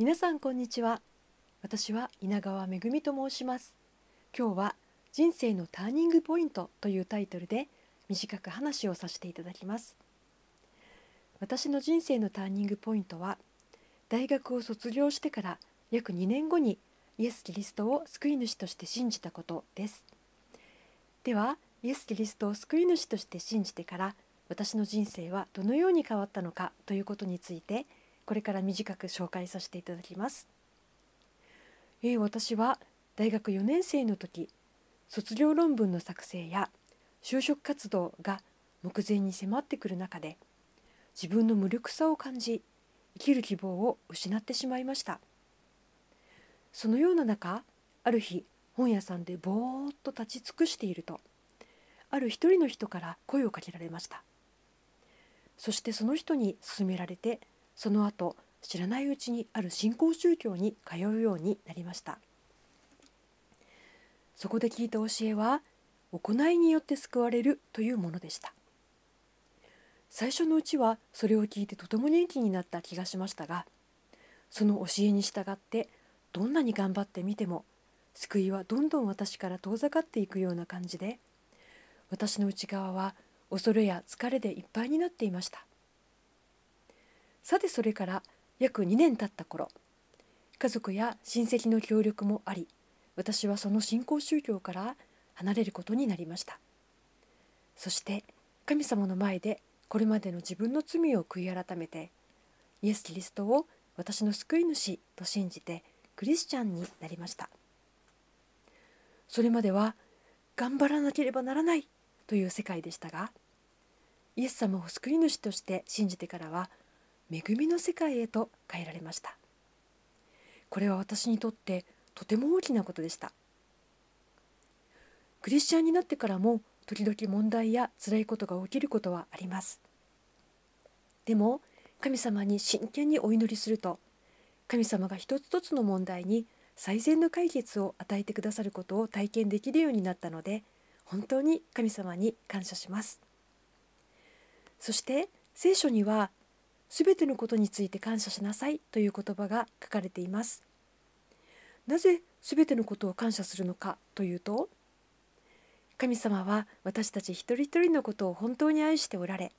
皆さんこんにちは私は稲川めぐみと申します今日は人生のターニングポイントというタイトルで短く話をさせていただきます私の人生のターニングポイントは大学を卒業してから約2年後にイエス・キリストを救い主として信じたことですではイエス・キリストを救い主として信じてから私の人生はどのように変わったのかということについてこれから短く紹介させていただきます。えー、私は大学4年生の時卒業論文の作成や就職活動が目前に迫ってくる中で自分の無力さを感じ生きる希望を失ってしまいましたそのような中ある日本屋さんでぼーっと立ち尽くしているとある一人の人から声をかけられましたそしてその人に勧められてその後知らないうちにある新興宗教に通うようになりましたそこで聞いた教えは行いによって救われるというものでした最初のうちはそれを聞いてとても元気になった気がしましたがその教えに従ってどんなに頑張ってみても救いはどんどん私から遠ざかっていくような感じで私の内側は恐れや疲れでいっぱいになっていましたさてそれから約2年経った頃家族や親戚の協力もあり私はその信仰宗教から離れることになりましたそして神様の前でこれまでの自分の罪を悔い改めてイエス・キリストを私の救い主と信じてクリスチャンになりましたそれまでは頑張らなければならないという世界でしたがイエス様を救い主として信じてからは恵みの世界へと変えられましたこれは私にとってとても大きなことでしたクリスチャンになってからも時々問題や辛いことが起きることはありますでも神様に真剣にお祈りすると神様が一つ一つの問題に最善の解決を与えてくださることを体験できるようになったので本当に神様に感謝しますそして聖書にはすべてのことについて感謝しなさいという言葉が書かれていますなぜすべてのことを感謝するのかというと神様は私たち一人一人のことを本当に愛しておられ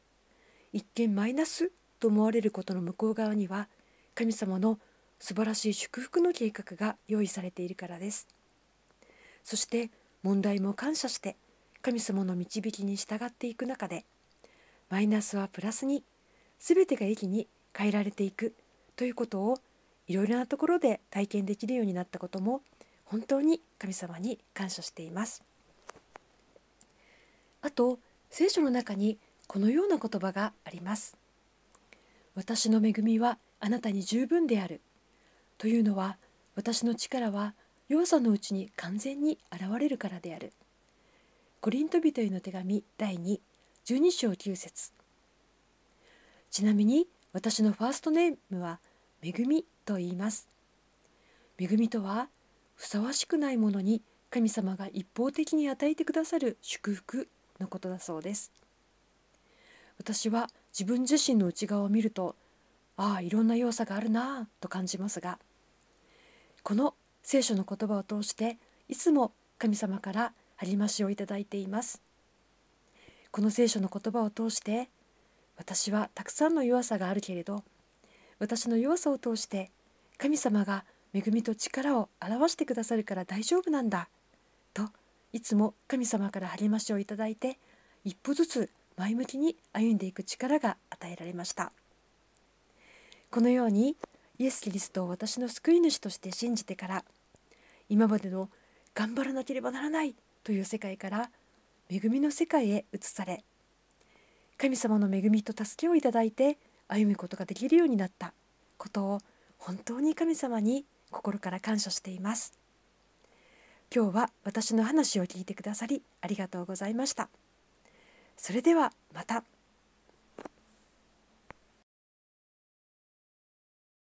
一見マイナスと思われることの向こう側には神様の素晴らしい祝福の計画が用意されているからですそして問題も感謝して神様の導きに従っていく中でマイナスはプラスに全てが駅に変えられていくということをいろいろなところで体験できるようになったことも本当に神様に感謝しています。あと聖書の中にこのような言葉があります。私の恵みはあなたに十分である。というのは私の力は弱さのうちに完全に現れるからである。コリント人への手紙第2、12章9節ちなみに私のファーストネームはめぐみと言います恵みとはふさわしくないものに神様が一方的に与えてくださる祝福のことだそうです私は自分自身の内側を見るとああいろんな要素があるなあと感じますがこの聖書の言葉を通していつも神様から励ましをいただいていますこの聖書の言葉を通して私はたくさんの弱さがあるけれど私の弱さを通して神様が恵みと力を表してくださるから大丈夫なんだといつも神様から励ましをいただいて一歩ずつ前向きに歩んでいく力が与えられましたこのようにイエス・キリストを私の救い主として信じてから今までの頑張らなければならないという世界から恵みの世界へ移され神様の恵みと助けをいただいて歩むことができるようになったことを本当に神様に心から感謝しています今日は私の話を聞いてくださりありがとうございましたそれではまた。